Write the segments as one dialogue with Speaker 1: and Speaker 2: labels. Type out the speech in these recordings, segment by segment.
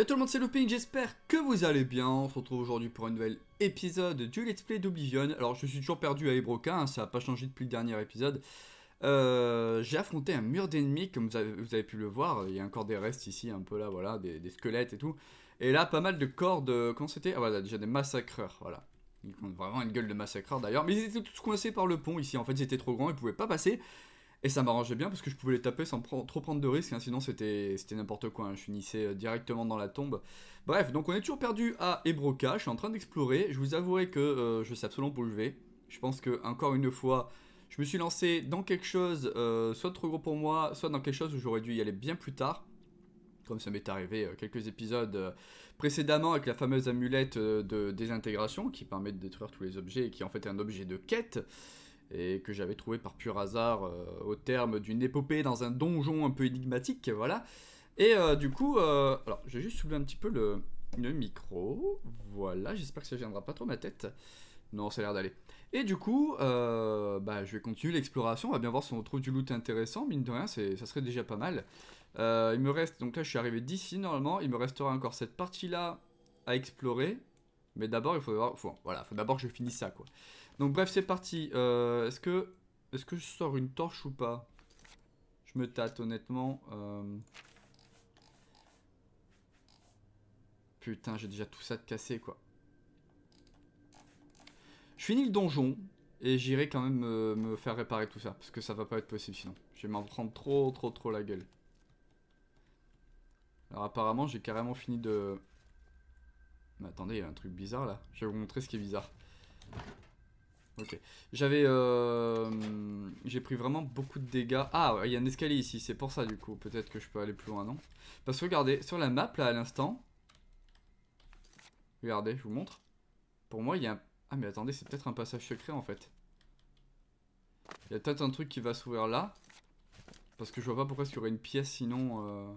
Speaker 1: Salut tout le monde, c'est Looping, j'espère que vous allez bien. On se retrouve aujourd'hui pour un nouvel épisode du Let's Play d'Oblivion. Alors, je suis toujours perdu à Ebroca, hein, ça n'a pas changé depuis le dernier épisode. Euh, j'ai affronté un mur d'ennemis, comme vous avez, pu le voir. Il y a encore des restes ici, un peu là, voilà, des, squelettes et tout. Et là, pas mal de corps de. Comment c'était Ah, voilà, déjà des massacreurs, voilà. Ils ont vraiment une gueule de massacreurs d'ailleurs. Mais ils étaient tous coincés par le pont ici, en fait, ils étaient trop grands, ils pouvaient pas passer. Et ça m'arrangeait bien parce que je pouvais les taper sans trop prendre de risques, hein. sinon c'était n'importe quoi, hein. je finissais euh, directement dans la tombe. Bref, donc on est toujours perdu à Ebroca, je suis en train d'explorer, je vous avouerai que euh, je sais absolument pas où je vais. Je pense que, encore une fois, je me suis lancé dans quelque chose, euh, soit trop gros pour moi, soit dans quelque chose où j'aurais dû y aller bien plus tard comme ça m'est arrivé quelques épisodes précédemment avec la fameuse amulette de désintégration qui permet de détruire tous les objets et qui en fait un objet de quête et que j'avais trouvé par pur hasard euh, au terme d'une épopée dans un donjon un peu énigmatique, voilà. Et euh, du coup, euh, alors j'ai juste soulevé un petit peu le, micro, voilà, j'espère que ça viendra pas trop ma tête. Non, ça a l'air d'aller. Et du coup, bah, je vais continuer l'exploration, on va bien voir si on trouve du loot intéressant, mine de rien, ça serait déjà pas mal. il me reste, donc là je suis arrivé d'ici normalement, il me restera encore cette partie-là à explorer, mais d'abord il faut, faut, voilà, d'abord que je finisse ça quoi. Donc bref, c'est parti. Euh, est-ce que, est -ce que je sors une torche ou pas Je me tâte honnêtement. Euh. Putain, j'ai déjà tout ça de cassé quoi. Je finis le donjon et j'irai quand même me, euh, me, faire réparer tout ça parce que ça va pas être possible sinon. Je vais m'en prendre trop trop trop la gueule. Alors apparemment j'ai carrément fini de... Mais attendez, il y a un truc bizarre là. Je vais vous montrer ce qui est bizarre. Ok. J'avais. Euh, j'ai pris vraiment beaucoup de dégâts. Ah, il y a un escalier ici, c'est pour ça du coup. Peut-être que je peux aller plus loin, non Parce que regardez, sur la map là à l'instant. Regardez, je vous montre. Pour moi, il y a un. Ah, mais attendez, c'est peut-être un passage secret en fait. Il y a peut-être un truc qui va s'ouvrir là. Parce que je vois pas pourquoi il y aurait une pièce sinon. Euh,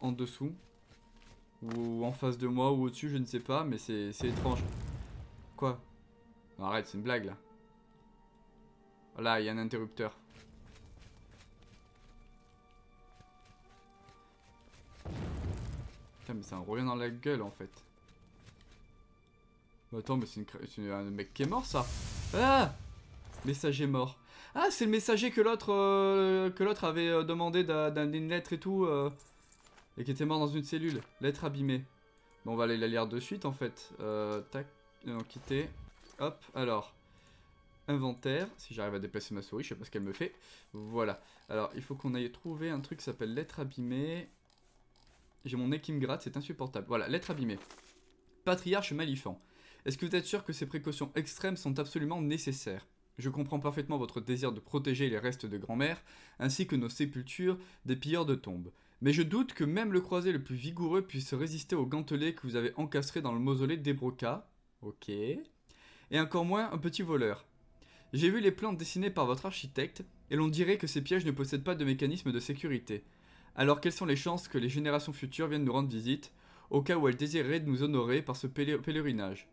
Speaker 1: en dessous. Ou en face de moi ou au-dessus, je ne sais pas, mais c'est étrange. Quoi arrête, c'est une blague là. Voilà, il y a un interrupteur. Putain, mais ça un revient dans la gueule en fait. Bah, attends, mais c'est un mec qui est mort ça. Ah Messager mort. Ah, c'est le messager que l'autre euh, avait euh, demandé d'une lettre et tout. Euh, et qui était mort dans une cellule. Lettre abîmée. Bon, on va aller la lire de suite en fait. Euh, tac. Non, quitter. Hop, alors, inventaire, si j'arrive à déplacer ma souris, je sais pas ce qu'elle me fait. Voilà, alors il faut qu'on aille trouver un truc qui s'appelle lettre abîmée. J'ai mon nez qui me gratte, c'est insupportable. Voilà, lettre abîmée. Patriarche Malifant. Est-ce que vous êtes sûr que ces précautions extrêmes sont absolument nécessaires je comprends parfaitement votre désir de protéger les restes de grand-mère, ainsi que nos sépultures des pilleurs de tombes. Mais je doute que même le croisé le plus vigoureux puisse résister aux gantelets que vous avez encastrés dans le mausolée Broca. Ok et encore moins un petit voleur. J'ai vu les plans dessinés par votre architecte, et l'on dirait que ces pièges ne possèdent pas de mécanisme de sécurité. Alors quelles sont les chances que les générations futures viennent nous rendre visite, au cas où elles désireraient nous honorer par ce pèlerinage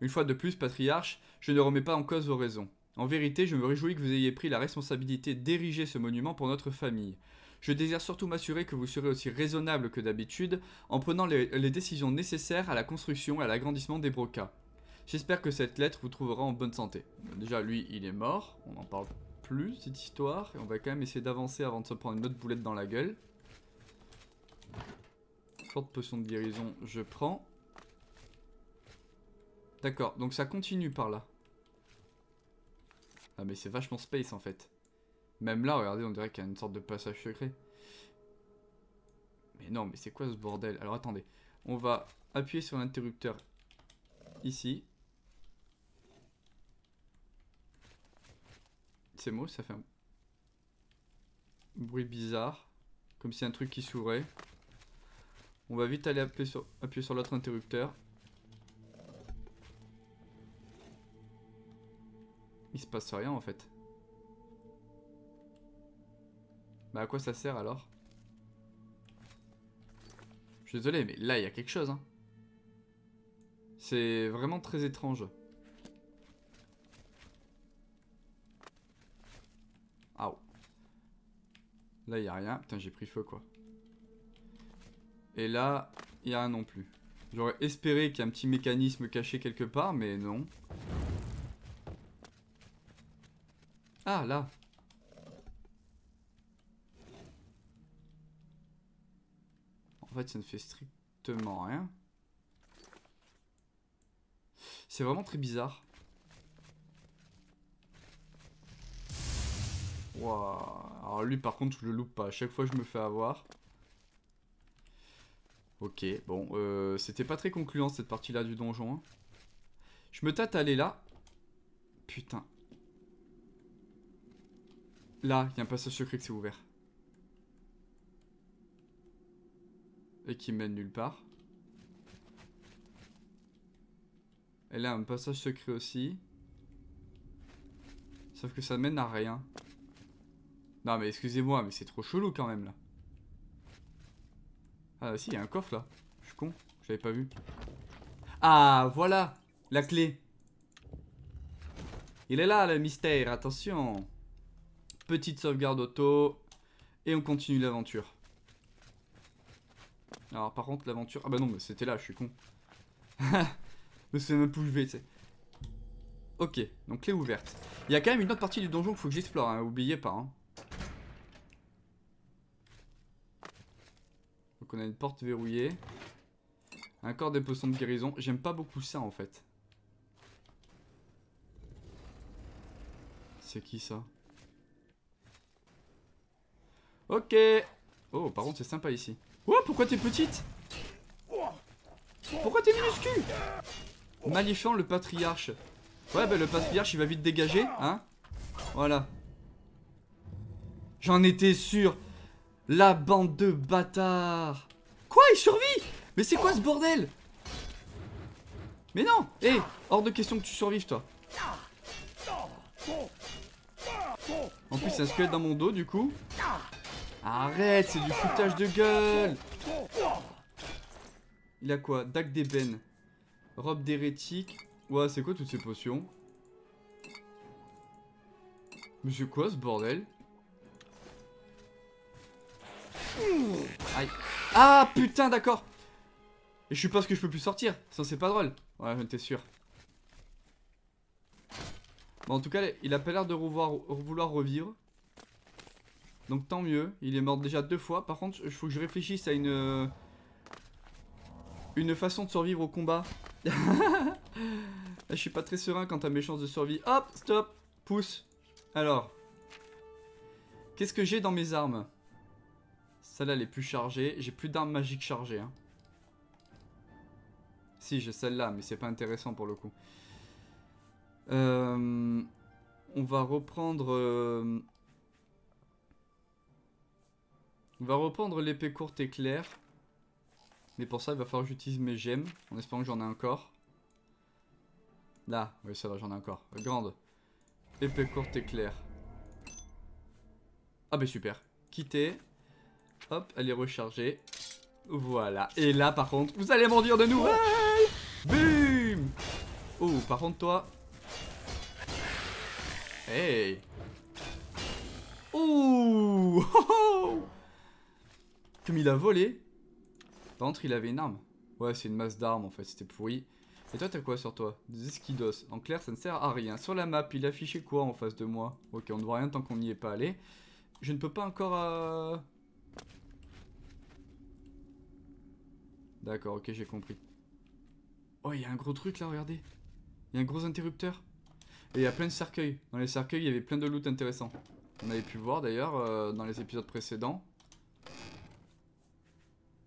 Speaker 1: Une fois de plus, patriarche, je ne remets pas en cause vos raisons. En vérité, je me réjouis que vous ayez pris la responsabilité d'ériger ce monument pour notre famille. Je désire surtout m'assurer que vous serez aussi raisonnable que d'habitude en prenant les, les, décisions nécessaires à la construction et à l'agrandissement des brocas. J'espère que cette lettre vous trouvera en bonne santé. Déjà, lui, il est mort. On n'en parle plus, cette histoire. Et on va quand même essayer d'avancer avant de se prendre une autre boulette dans la gueule. Forte potion de guérison, je prends. D'accord, donc ça continue par là. Ah mais c'est vachement space en fait. Même là, regardez, on dirait qu'il y a une sorte de passage secret. Mais non, mais c'est quoi ce bordel Alors attendez, on va appuyer sur l'interrupteur ici. ces mots, ça fait un bruit bizarre, comme si un truc qui s'ouvrait. On va vite aller appuyer sur, l'autre interrupteur. Il se passe rien en fait. Bah à quoi ça sert alors Je suis désolé mais là il y a quelque chose hein. C'est vraiment très étrange. Là, il n'y a rien. Putain, j'ai pris feu, quoi. Et là, il n'y a rien non plus. J'aurais espéré qu'il y ait un petit mécanisme caché quelque part, mais non. Ah, là En fait, ça ne fait strictement rien. C'est vraiment très bizarre. Alors lui, par contre, je le loupe pas. À chaque fois, je me fais avoir. Ok, bon. Euh, c'était pas très concluant, cette partie-là du donjon. Hein. Je me tâte à aller là. Putain. Là, il y a un passage secret qui s'est ouvert. Et qui mène nulle part. Et là, un passage secret aussi. Sauf que ça mène à rien. Non mais excusez-moi, mais c'est trop chelou quand même là. Ah si, il y a un coffre là. Je suis con, je l'avais pas vu. Ah voilà, la clé. Il est là le mystère, attention. Petite sauvegarde auto. Et on continue l'aventure. Alors par contre l'aventure... Ah bah non mais c'était là, je suis con. mais c'est même plus tu sais. Ok, donc clé ouverte. Il y a quand même une autre partie du donjon qu'il faut que j'explore, N'oubliez hein, oubliez pas. Hein. on a une porte verrouillée. Un corps des poissons de guérison. J'aime pas beaucoup ça en fait. C'est qui ça Ok Oh par contre c'est sympa ici. Oh pourquoi t'es petite Pourquoi t'es minuscule Malifant, le patriarche. Ouais bah le patriarche il va vite dégager, hein Voilà. J'en étais sûr la bande de bâtards Quoi Il survit Mais c'est quoi ce bordel Mais non Eh, Hors de question que tu survives, toi En plus, c'est un squelette dans mon dos, du coup. Arrête C'est du foutage de gueule Il a quoi Dac d'ébène. Robe d'hérétique. Ouais, c'est quoi toutes ces potions Mais c'est quoi ce bordel ah putain, d'accord. Et je suppose que je peux plus sortir. Ça, c'est pas drôle. Ouais, je sûr. Bon, en tout cas, il a pas l'air de vouloir revivre. Donc tant mieux. Il est mort déjà deux fois. Par contre, il faut que je réfléchisse à une... Euh, une façon de survivre au combat. je suis pas très serein quant à mes chances de survie. Hop, stop, pousse. Alors. Qu'est-ce que j'ai dans mes armes celle-là, elle est plus chargée. J'ai plus d'armes magiques chargées. Hein. Si, j'ai celle-là, mais c'est pas intéressant pour le coup. Euh, on va reprendre... Euh, on va reprendre l'épée courte et claire. Mais pour ça, il va falloir que j'utilise mes gemmes. En espérant que j'en ai encore. Là, oui, ça va, j'en ai encore. Grande. Épée courte et claire. Ah bah super. Quitter. Hop, elle est rechargée. Voilà. Et là, par contre, vous allez m'en de nouvelles Bim Oh, par contre, toi... Hey Ouh oh, oh Comme il a volé Par contre, il avait une arme. Ouais, c'est une masse d'armes, en fait. C'était pourri. Et toi, t'as quoi sur toi Des esquidos. En clair, ça ne sert à rien. Sur la map, il affichait quoi en face de moi Ok, on ne voit rien tant qu'on n'y est pas allé. Je ne peux pas encore... Euh, D'accord, ok, j'ai compris. Oh, il y a un gros truc là, regardez. Il y a un gros interrupteur. Et il y a plein de cercueils. Dans les cercueils, il y avait plein de loot intéressant. On avait pu voir d'ailleurs euh, dans les épisodes précédents.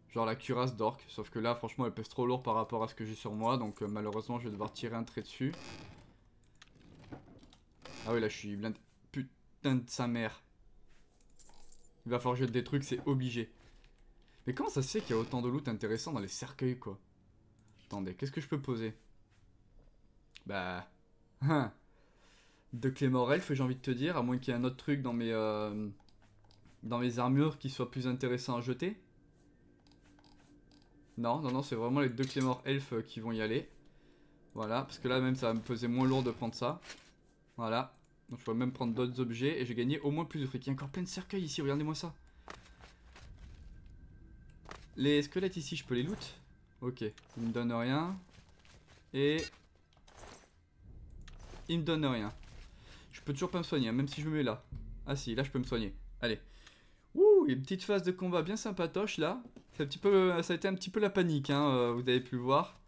Speaker 1: Genre la cuirasse d'orc. Sauf que là, franchement, elle pèse trop lourd par rapport à ce que j'ai sur moi. Donc euh, malheureusement, je vais devoir tirer un trait dessus. Ah oui, là, je suis blindé. Putain de sa mère. Il va falloir jeter des trucs, c'est obligé. Mais comment ça se fait qu'il y a autant de loot intéressant dans les cercueils, quoi Attendez, qu'est-ce que je peux poser Bah... Deux hein. De elfes, j'ai envie de te dire, à moins qu'il y ait un autre truc dans mes... Euh, dans mes armures qui soit plus intéressant à jeter. Non, non, non, c'est vraiment les deux Clémor Elf euh, qui vont y aller. Voilà, parce que là même ça va me peser moins lourd de prendre ça. Voilà. Donc je peux même prendre d'autres objets et j'ai gagné au moins plus de fric. Il y a encore plein de cercueils ici, regardez-moi ça. Les squelettes ici, je peux les loot Ok, ils me donnent rien. Et... Ils me donnent rien. Je peux toujours pas me soigner, hein, même si je me mets là. Ah si, là je peux me soigner. Allez. Ouh, une petite phase de combat bien sympatoche là. Un petit peu, ça a été un petit peu la panique, hein, euh, vous avez pu voir.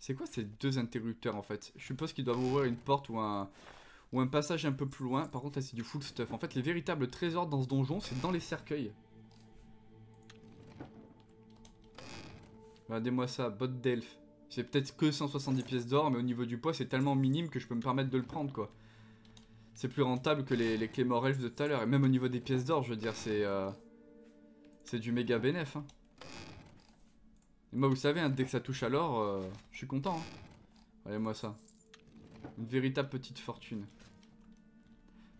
Speaker 1: C'est quoi ces deux interrupteurs en fait Je suppose qu'ils doivent ouvrir une porte ou un, ou un passage un peu plus loin. Par contre là c'est du full stuff. En fait les véritables trésors dans ce donjon c'est dans les cercueils. Regardez-moi bah, ça, bot d'elfe. C'est peut-être que 170 pièces d'or, mais au niveau du poids, c'est tellement minime que je peux me permettre de le prendre, quoi. C'est plus rentable que les, les clés de tout à l'heure. Et même au niveau des pièces d'or, je veux dire, c'est... Euh, c'est du méga bénéf, hein. Et moi, vous savez, hein, dès que ça touche à l'or, euh, je suis content. Regardez-moi hein. ça. Une véritable petite fortune.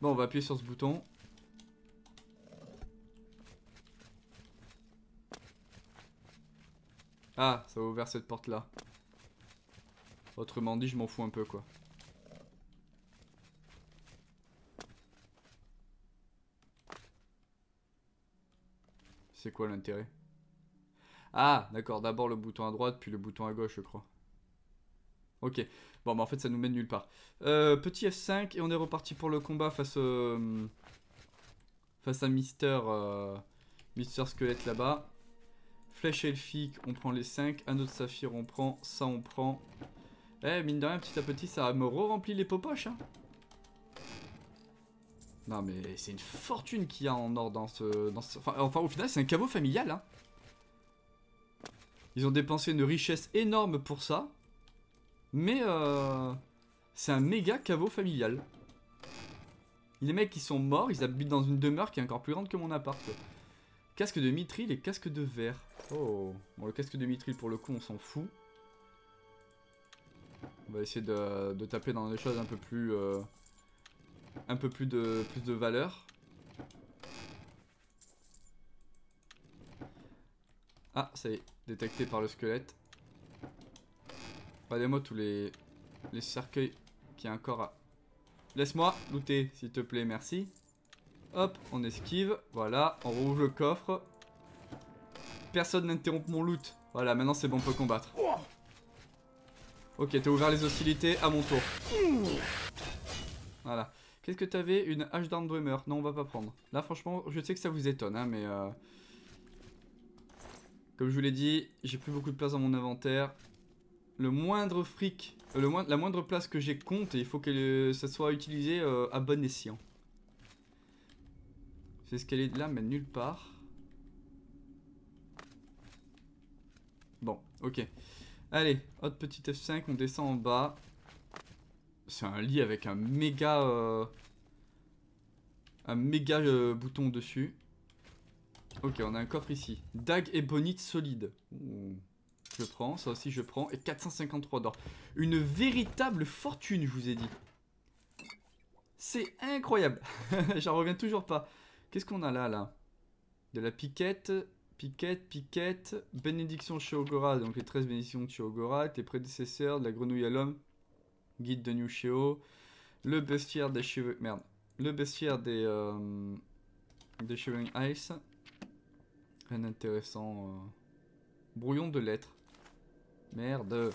Speaker 1: Bon, on va appuyer sur ce bouton. Ah, ça a ouvert cette porte-là. Autrement dit, je m'en fous un peu, quoi. C'est quoi l'intérêt Ah, d'accord, d'abord le bouton à droite, puis le bouton à gauche, je crois. Ok, bon, bah en fait, ça nous mène nulle part. Euh, petit F5, et on est reparti pour le combat face, euh, face à Mister, euh, Mister Squelette là-bas. Flèche on prend les 5. Un autre saphir, on prend. Ça, on prend. Eh, mine de rien, petit à petit, ça me re-remplit les popoches. Hein. Non, mais c'est une fortune qu'il y a en or dans ce... Enfin, au final, c'est un caveau familial. Hein. Ils ont dépensé une richesse énorme pour ça. Mais euh, c'est un méga caveau familial. Les mecs, qui sont morts. Ils habitent dans une demeure qui est encore plus grande que mon appart. Casque de mithril les casques de verre. Oh Bon, le casque de mitril, pour le coup, on s'en fout. On va essayer de, taper dans des choses un peu plus... Euh, un peu plus de, plus de valeur. Ah, ça y est, détecté par le squelette. Pas des mots tous les, les cercueils qui a encore à... Laisse-moi looter, s'il te plaît, merci. Hop, on esquive. Voilà, on rouvre le coffre personne n'interrompt mon loot. Voilà, maintenant c'est bon, on peut combattre. Ok, t'as ouvert les hostilités, à mon tour. Voilà. Qu'est-ce que t'avais Une hache d'arme Non, on va pas prendre. Là, franchement, je sais que ça vous étonne, hein, mais... Euh, comme je vous l'ai dit, j'ai plus beaucoup de place dans mon inventaire. Le moindre fric, euh, le la moindre place que j'ai compte, et il faut que euh, ça soit utilisé à bon escient. C'est ce qu'elle est de là, mais nulle part. Ok. Allez, autre petit F5, on descend en bas. C'est un lit avec un méga... Euh, un méga euh, bouton dessus. Ok, on a un coffre ici. Dag et bonite solide. Je prends, ça aussi je prends. Et 453 d'or. Une véritable fortune, je vous ai dit. C'est incroyable. J'en reviens toujours pas. Qu'est-ce qu'on a là, là De la piquette, Piquette, Piquette, bénédiction Shiogora, donc les 13 bénédictions de Shiogora, tes prédécesseurs, la grenouille à l'homme, guide de New le bestiaire des cheveux. Merde. Le bestiaire des. Euh, des Ice. Un intéressant. Euh. brouillon de lettres. Merde.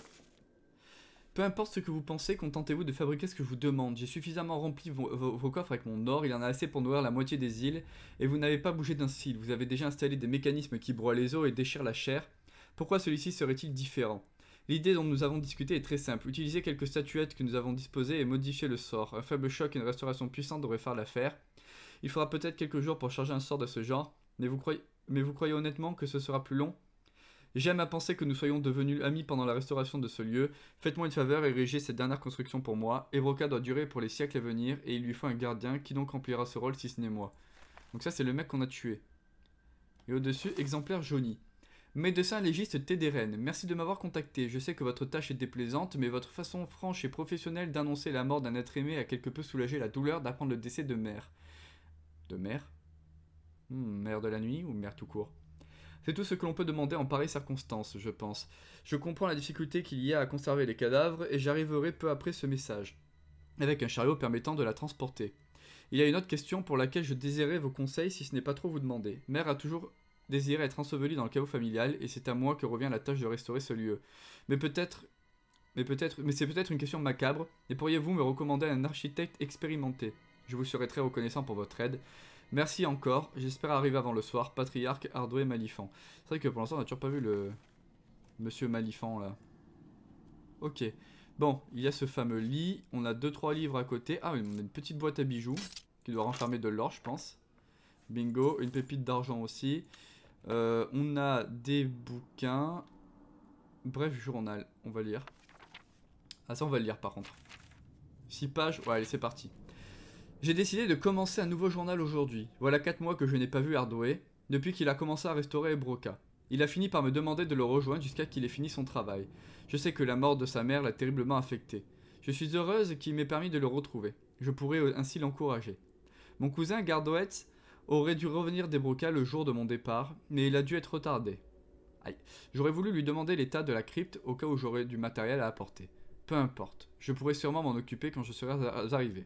Speaker 1: Peu importe ce que vous pensez, contentez-vous de fabriquer ce que je vous demande. J'ai suffisamment rempli vos, coffres avec mon or, il en a assez pour nourrir la moitié des îles, et vous n'avez pas bougé d'un cil. Vous avez déjà installé des mécanismes qui broient les eaux et déchirent la chair. Pourquoi celui-ci serait-il différent L'idée dont nous avons discuté est très simple. Utilisez quelques statuettes que nous avons disposées et modifiez le sort. Un faible choc et une restauration puissante devraient faire l'affaire. Il faudra peut-être quelques jours pour charger un sort de ce genre, mais vous croyez honnêtement que ce sera plus long J'aime à penser que nous soyons devenus amis pendant la restauration de ce lieu. Faites-moi une faveur, et érigez cette dernière construction pour moi. Ebroca doit durer pour les siècles à venir et il lui faut un gardien. Qui donc remplira ce rôle si ce n'est moi Donc ça, c'est le mec qu'on a tué. Et au-dessus, exemplaire Johnny. Médecin légiste Tédérène, merci de m'avoir contacté. Je sais que votre tâche est déplaisante, mais votre façon franche et professionnelle d'annoncer la mort d'un être aimé a quelque peu soulagé la douleur d'apprendre le décès de mère. De mère hmm, Mère de la nuit ou mère tout court c'est tout ce que l'on peut demander en pareille circonstance, je pense. Je comprends la difficulté qu'il y a à conserver les cadavres, et j'arriverai peu après ce message, avec un chariot permettant de la transporter. Il y a une autre question pour laquelle je désirais vos conseils si ce n'est pas trop vous demander. Mère a toujours désiré être ensevelie dans le caveau familial, et c'est à moi que revient la tâche de restaurer ce lieu. Mais peut-être mais peut-être, mais c'est peut-être une question macabre, et pourriez-vous me recommander un architecte expérimenté Je vous serais très reconnaissant pour votre aide. Merci encore. J'espère arriver avant le soir. Patriarche, Hardway, Malifant. C'est vrai que pour l'instant, on n'a toujours pas vu le... Monsieur Malifant, là. Ok. Bon, il y a ce fameux lit. On a 2-3 livres à côté. Ah, on a une petite boîte à bijoux. Qui doit renfermer de l'or, je pense. Bingo. Une pépite d'argent aussi. Euh, on a des bouquins. Bref, journal. On va lire. Ah, ça, on va le lire, par contre. 6 pages. Ouais, allez, c'est parti. J'ai décidé de commencer un nouveau journal aujourd'hui. Voilà 4 mois que je n'ai pas vu Hardway, depuis qu'il a commencé à restaurer Broca. Il a fini par me demander de le rejoindre jusqu'à qu'il ait fini son travail. Je sais que la mort de sa mère l'a terriblement affecté. Je suis heureuse qu'il m'ait permis de le retrouver. Je pourrais euh, ainsi l'encourager. Mon cousin Gardoetz aurait dû revenir des Broca le jour de mon départ, mais il a dû être retardé. Aïe. J'aurais voulu lui demander l'état de la crypte au cas où j'aurais du matériel à apporter. Peu importe, je pourrais sûrement m'en occuper quand je serai euh, arrivé.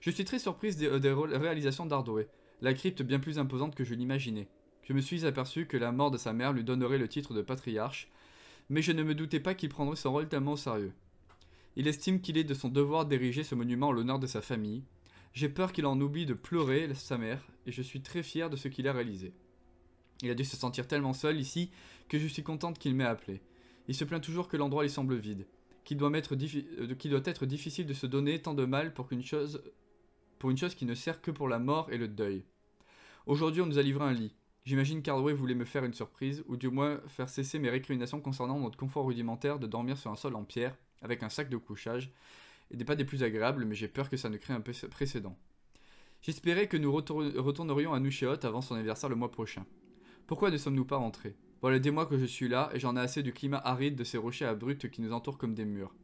Speaker 1: Je suis très surprise des, euh, réalisations d'Ardoué, la crypte bien plus imposante que je l'imaginais. Je me suis aperçu que la mort de sa mère lui donnerait le titre de patriarche, mais je ne me doutais pas qu'il prendrait son rôle tellement au sérieux. Il estime qu'il est de son devoir d'ériger ce monument en l'honneur de sa famille. J'ai peur qu'il en oublie de pleurer sa mère, et je suis très fier de ce qu'il a réalisé. Il a dû se sentir tellement seul ici que je suis contente qu'il m'ait appelé. Il se plaint toujours que l'endroit lui semble vide, qu'il doit, euh, être difficile de se donner tant de mal pour qu'une chose pour une chose qui ne sert que pour la mort et le deuil. Aujourd'hui, on nous a livré un lit. J'imagine qu'Hardway voulait me faire une surprise, ou du moins faire cesser mes récriminations concernant notre confort rudimentaire de dormir sur un sol en pierre, avec un sac de couchage, et des pas des plus agréables, mais j'ai peur que ça ne crée un précédent. J'espérais que nous retournerions à Nouchéot avant son anniversaire le mois prochain. Pourquoi ne sommes-nous pas rentrés Voilà des mois que je suis là, et j'en ai assez du climat aride de ces rochers abrupts qui nous entourent comme des murs.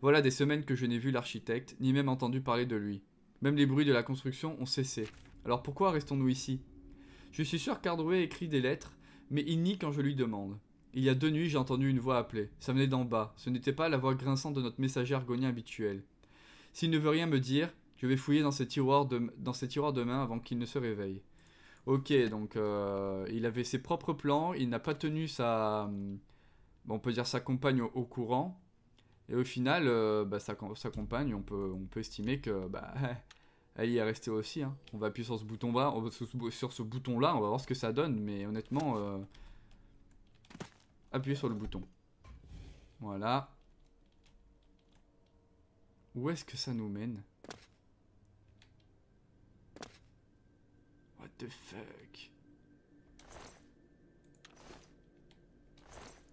Speaker 1: Voilà des semaines que je n'ai vu l'architecte, ni même entendu parler de lui. Même les bruits de la construction ont cessé. Alors pourquoi restons-nous ici Je suis sûr qu'Ardoué écrit des lettres, mais il nie quand je lui demande. Il y a deux nuits, j'ai entendu une voix appeler. Ça venait d'en bas. Ce n'était pas la voix grinçante de notre messager argonien habituel. S'il ne veut rien me dire, je vais fouiller dans ses tiroirs, de, dans demain avant qu'il ne se réveille. Ok, donc euh, il avait ses propres plans, il n'a pas tenu sa, hum, on peut dire sa compagne au courant, et au final, euh, bah, ça bah, sa, compagne, on peut, on peut estimer que bah, elle y est restée aussi. Hein. On va appuyer sur ce bouton-là, sur ce bouton-là, on va voir ce que ça donne. Mais honnêtement, euh, appuyez sur le bouton. Voilà. Où est-ce que ça nous mène What the fuck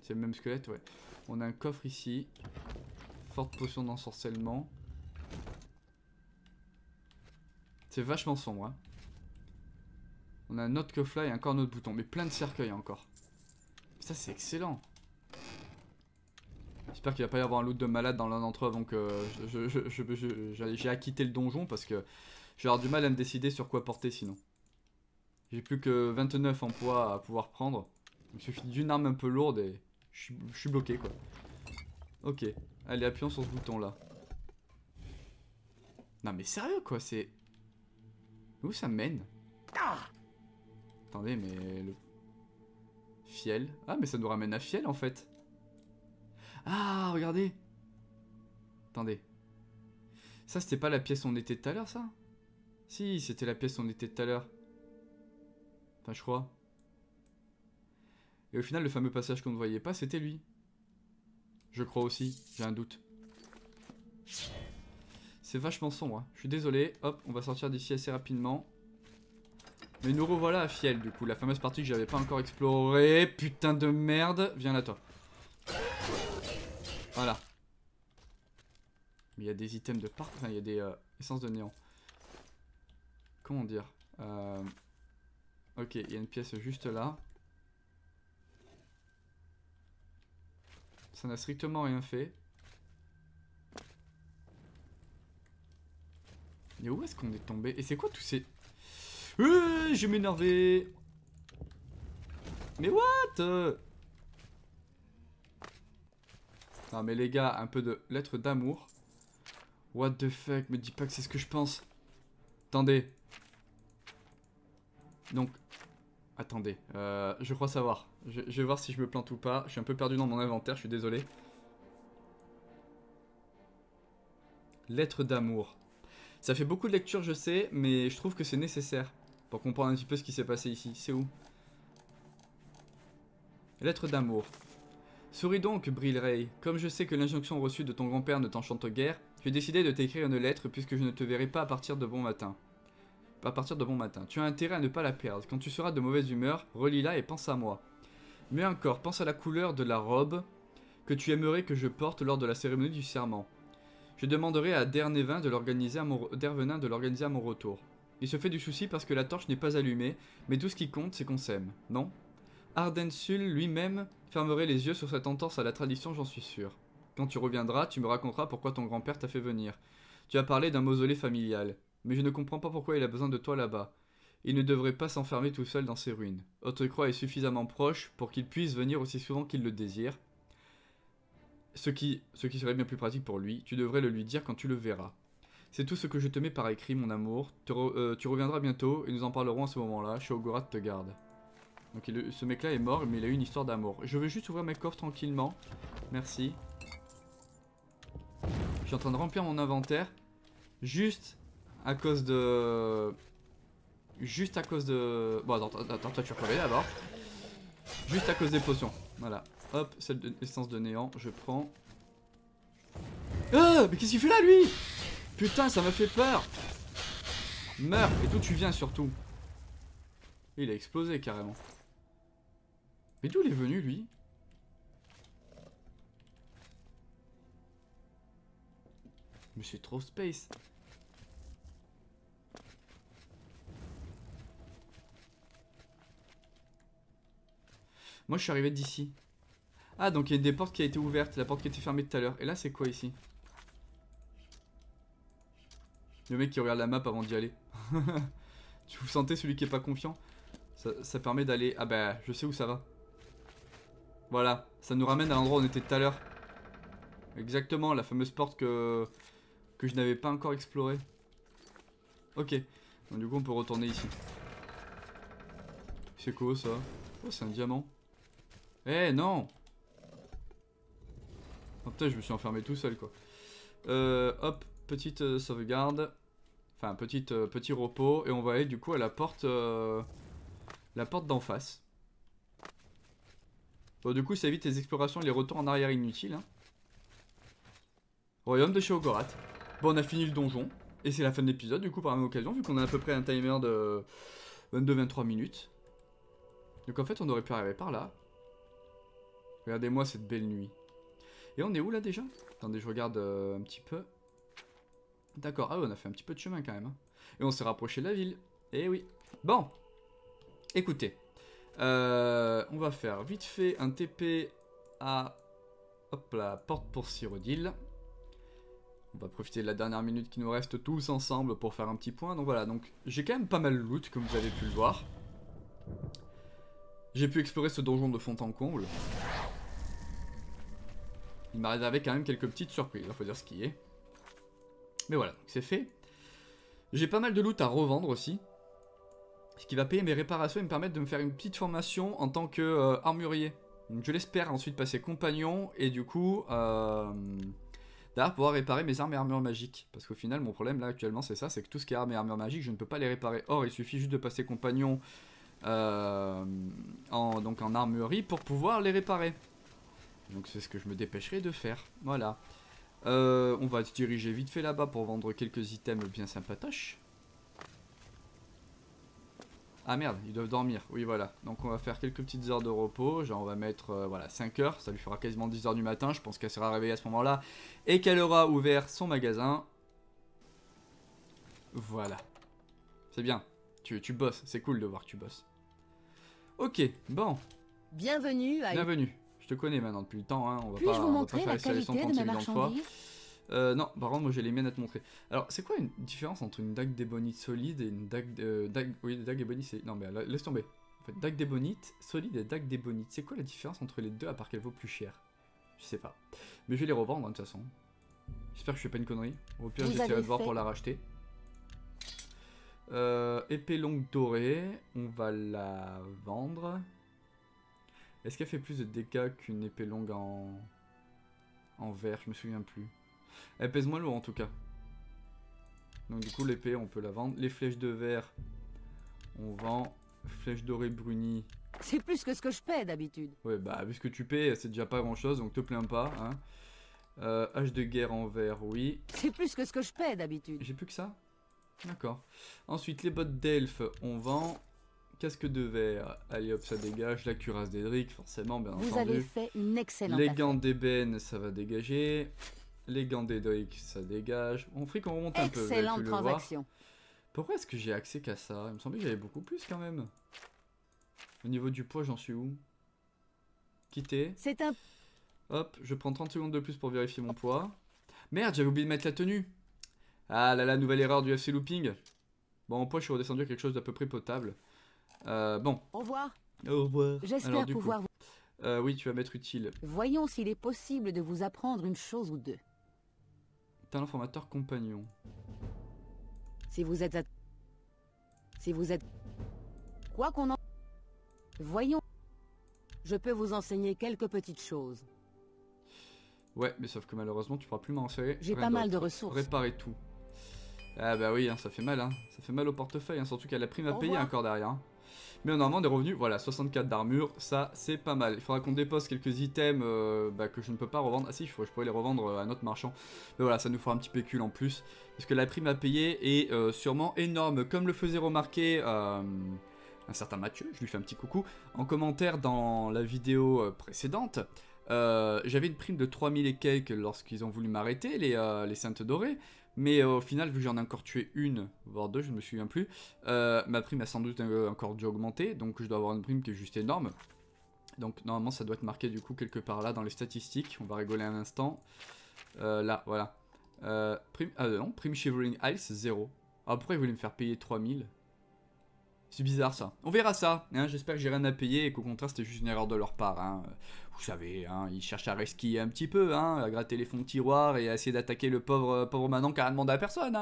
Speaker 1: C'est le même squelette, ouais. On a un coffre ici forte potion d'ensorcellement. C'est vachement sombre. Hein. On a un autre là et encore un autre bouton. Mais plein de cercueils encore. Ça, c'est excellent. J'espère qu'il va pas y avoir un loot de malade dans l'un d'entre eux Donc euh, j'ai je, quitter le donjon parce que j'ai avoir du mal à me décider sur quoi porter sinon. J'ai plus que 29 emplois à pouvoir prendre. Il suffit d'une arme un peu lourde et je suis bloqué quoi. Ok. Allez, appuyons sur ce bouton là. Non mais sérieux quoi, c'est... Où ça mène Attendez, mais... Le... Fiel. Ah mais ça nous ramène à Fiel en fait. Ah, regardez Attendez. Ça, c'était pas la pièce où on était tout à l'heure, ça Si, c'était la pièce où on était tout à l'heure. Enfin, je crois. Et au final, le fameux passage qu'on ne voyait pas, c'était lui. Je crois aussi, j'ai un doute. C'est vachement sombre, hein. je suis désolé. Hop, on va sortir d'ici assez rapidement. Mais nous revoilà à Fiel, du coup, la fameuse partie que j'avais pas encore explorée. Putain de merde, viens là toi. Voilà. il y a des items de part. enfin il y a des euh, essences de néant. Comment dire euh, Ok, il y a une pièce juste là. Ça n'a strictement rien fait. Mais où est-ce qu'on est tombé Et c'est quoi tous ces... Euh, je vais Mais what Non mais les gars, un peu de lettre d'amour. What the fuck, me dis pas que c'est ce que je pense. Attendez. Donc, attendez, euh, je crois savoir. Je, vais voir si je me plante ou pas. Je suis un peu perdu dans mon inventaire, je suis désolé. Lettre d'amour. Ça fait beaucoup de lectures, je sais, mais je trouve que c'est nécessaire pour comprendre un petit peu ce qui s'est passé ici. C'est où Lettre d'amour. Souris donc, Ray. Comme je sais que l'injonction reçue de ton grand-père ne t'enchante guère, j'ai décidé de t'écrire une lettre puisque je ne te verrai pas à partir de bon matin Pas à partir de bon matin. Tu as intérêt à ne pas la perdre. Quand tu seras de mauvaise humeur, relis-la et pense à moi. Mais encore, pense à la couleur de la robe que tu aimerais que je porte lors de la cérémonie du serment. Je demanderai à Dervenin de l'organiser à, à mon retour. Il se fait du souci parce que la torche n'est pas allumée, mais tout ce qui compte, c'est qu'on s'aime, non Ardensul lui-même fermerait les yeux sur cette entorse à la tradition, j'en suis sûr. Quand tu reviendras, tu me raconteras pourquoi ton grand-père t'a fait venir. Tu as parlé d'un mausolée familial, mais je ne comprends pas pourquoi il a besoin de toi là-bas il ne devrait pas s'enfermer tout seul dans ses ruines. Autre croix est suffisamment proche pour qu'il puisse venir aussi souvent qu'il le désire. Ce qui, ce qui serait bien plus pratique pour lui, tu devrais le lui dire quand tu le verras. C'est tout ce que je te mets par écrit, mon amour. tu euh, reviendras bientôt et nous en parlerons à ce moment-là. Shogorat te garde. Donc ce mec-là est mort, mais il a eu une histoire d'amour. Je veux juste ouvrir mes coffres tranquillement. Merci. Je suis en train de remplir mon inventaire. Juste à cause de... Juste à cause de... Bon, attends, attends toi tu vas d'abord. Juste à cause des potions. Voilà. Hop, celle de de néant, je prends. Euh, mais qu'est-ce qu'il fait là, lui Putain, ça m'a fait peur Meurs Et d'où tu viens, surtout Il a explosé, carrément. Mais d'où il est venu, lui Mais c'est trop space Moi, je suis arrivé d'ici. Ah, donc il y a des portes qui a été ouverte, la porte qui était fermée tout à l'heure. Et là, c'est quoi ici Le mec qui regarde la map avant d'y aller. tu vous sentez celui qui est pas confiant ça, permet d'aller... Ah bah, je sais où ça va. Voilà, ça nous ramène à l'endroit où on était tout à l'heure. Exactement, la fameuse porte que, que je n'avais pas encore explorée. Ok, du coup on peut retourner ici. C'est quoi ça Oh, c'est un diamant. Eh non Oh putain, je me suis enfermé tout seul, quoi. Euh, hop, petite euh, sauvegarde. Enfin, petite, euh, petit repos. Et on va aller, du coup, à la porte... la porte d'en face. Bon, du coup, ça évite les explorations et les retours en arrière inutiles. Hein. Royaume de Shogorat. Bon, on a fini le donjon. Et c'est la fin de l'épisode, du coup, par la même occasion, vu qu'on a à peu près un timer de 22-23 minutes. Donc, en fait, on aurait pu arriver par là. Regardez-moi cette belle nuit. Et on est où là déjà Attendez, je regarde euh, un petit peu. D'accord, ah oui, on a fait un petit peu de chemin quand même. Hein. Et on s'est rapproché de la ville. Eh oui. Bon. Écoutez. Euh, on va faire vite fait un TP à hop, la porte pour Cyrodiil. On va profiter de la dernière minute qui nous reste tous ensemble pour faire un petit point. Donc voilà, donc j'ai quand même pas mal de loot comme vous avez pu le voir. J'ai pu explorer ce donjon de fond en comble il m'a réservé quand même quelques petites surprises, il hein, faut dire ce qui est. Mais voilà, c'est fait. J'ai pas mal de loot à revendre aussi. Ce qui va payer mes réparations et me permettre de me faire une petite formation en tant que euh, armurier. Donc, je l'espère ensuite passer compagnon et du coup... Euh, D'ailleurs, pouvoir réparer mes armes et armures magiques. Parce qu'au final, mon problème là actuellement, c'est ça, c'est que tout ce qui est armes et armures magiques, je ne peux pas les réparer. Or, il suffit juste de passer compagnon euh, en, donc en armurerie pour pouvoir les réparer. Donc c'est ce que je me dépêcherai de faire. Voilà. Euh, on va se diriger vite fait là-bas pour vendre quelques items bien sympatoches. Ah merde, ils doivent dormir. Oui, voilà. Donc on va faire quelques petites heures de repos. Genre on va mettre euh, voilà, 5 heures. Ça lui fera quasiment 10 heures du matin. Je pense qu'elle sera réveillée à ce moment-là. Et qu'elle aura ouvert son magasin. Voilà. C'est bien. Tu, tu bosses. C'est cool de voir que tu bosses. Ok, bon. Bienvenue à... Bienvenue. Je te connais maintenant depuis le temps, hein. on va pas, je vous montrer la qualité de ma marchandise euh, non, par contre, moi j'ai les miennes à te montrer. Alors, c'est quoi une différence entre une dague d'ébonite solide et une dague. Euh, dague oui, dague ébonite, c'est. Non, mais euh, laisse tomber. En fait, dague d'ébonite solide et dague d'ébonite. C'est quoi la différence entre les deux à part qu'elle vaut plus cher Je sais pas. Mais je vais les revendre hein, de toute façon. J'espère que je fais pas une connerie. Au pire, j'essaierai de voir pour la racheter. Euh, épée longue dorée, on va la vendre. Est-ce qu'elle fait plus de dégâts qu'une épée longue en... En verre, je me souviens plus. Elle pèse moins lourd en tout cas. Donc du coup l'épée on peut la vendre. Les flèches de verre, on vend. Flèche dorées brunie. C'est plus que ce que je paie d'habitude. Ouais bah vu ce que tu paies c'est déjà pas grand chose donc te plains pas. Hein. H euh, de guerre en verre, oui. C'est plus que ce que je paie d'habitude. J'ai plus que ça D'accord. Ensuite les bottes d'elfe on vend casque de verre. Allez hop, ça dégage. La cuirasse d'Edric, forcément, bien Vous entendu. avez fait une excellente Les gants d'ébène, ça va dégager. Les gants d'Edric, ça dégage. On fric, on remonte un peu. Excellente transaction. Pourquoi est-ce que j'ai accès qu'à ça Il me semblait que j'avais beaucoup plus quand même. Au niveau du poids, j'en suis où Quitter. C'est un... Hop, je prends 30 secondes de plus pour vérifier mon poids. Merde, j'avais oublié de mettre la tenue. Ah là là, nouvelle erreur du FC Looping. Bon, en poids, je suis redescendu à quelque chose d'à peu près potable. Euh, bon. Au revoir. Au revoir. J'espère pouvoir vous... Euh, oui, tu vas m'être utile. Voyons s'il est possible de vous apprendre une chose ou deux. Ton un informateur compagnon. Si vous êtes... À... Si vous êtes... Quoi qu'on en... Voyons. Je peux vous enseigner quelques petites choses. Ouais, mais sauf que malheureusement, tu pourras plus m'en J'ai pas mal de ressources. Réparer tout. Ah bah oui, hein, ça fait mal, hein. Ça fait mal au portefeuille, hein, surtout qu'elle a la prime à payer encore derrière. Hein. Mais on a des revenus, voilà, 64 d'armure, ça c'est pas mal. Il faudra qu'on dépose quelques items euh, bah, que je ne peux pas revendre. Ah si, je pourrais les revendre euh, à un autre marchand. Mais voilà, ça nous fera un petit pécule en plus. Parce que la prime à payer est euh, sûrement énorme. Comme le faisait remarquer... un certain Mathieu, je lui fais un petit coucou, en commentaire dans la vidéo précédente, j'avais une prime de 3000 et quelques lorsqu'ils ont voulu m'arrêter, les Saintes Dorées. Mais euh, au final, vu que j'en ai encore tué une, voire deux, je ne me souviens plus, euh, ma prime a sans doute euh, encore dû augmenter, donc je dois avoir une prime qui est juste énorme. Donc normalement, ça doit être marqué du coup quelque part là dans les statistiques. On va rigoler un instant. là, voilà. prime, ah non, prime Shivering ice 0. Ah, pourquoi ils voulaient me faire payer 3000 c'est bizarre ça. On verra ça. Hein. J'espère que j'ai rien à payer et qu'au contraire c'était juste une erreur de leur part. Hein. Vous savez, hein, ils cherchent à resquiller un petit peu, à gratter les fonds de tiroir et à essayer d'attaquer le pauvre, pauvre Manon car rien demandé à personne.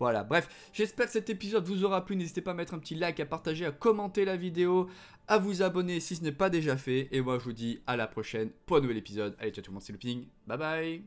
Speaker 1: Voilà, bref, j'espère que cet épisode vous aura plu. N'hésitez pas à mettre un petit like, à partager, à commenter la vidéo, à vous abonner si ce n'est pas déjà fait. Et moi je vous dis à la prochaine pour un nouvel épisode. Allez, ciao tout le monde, c'est Looping. Bye bye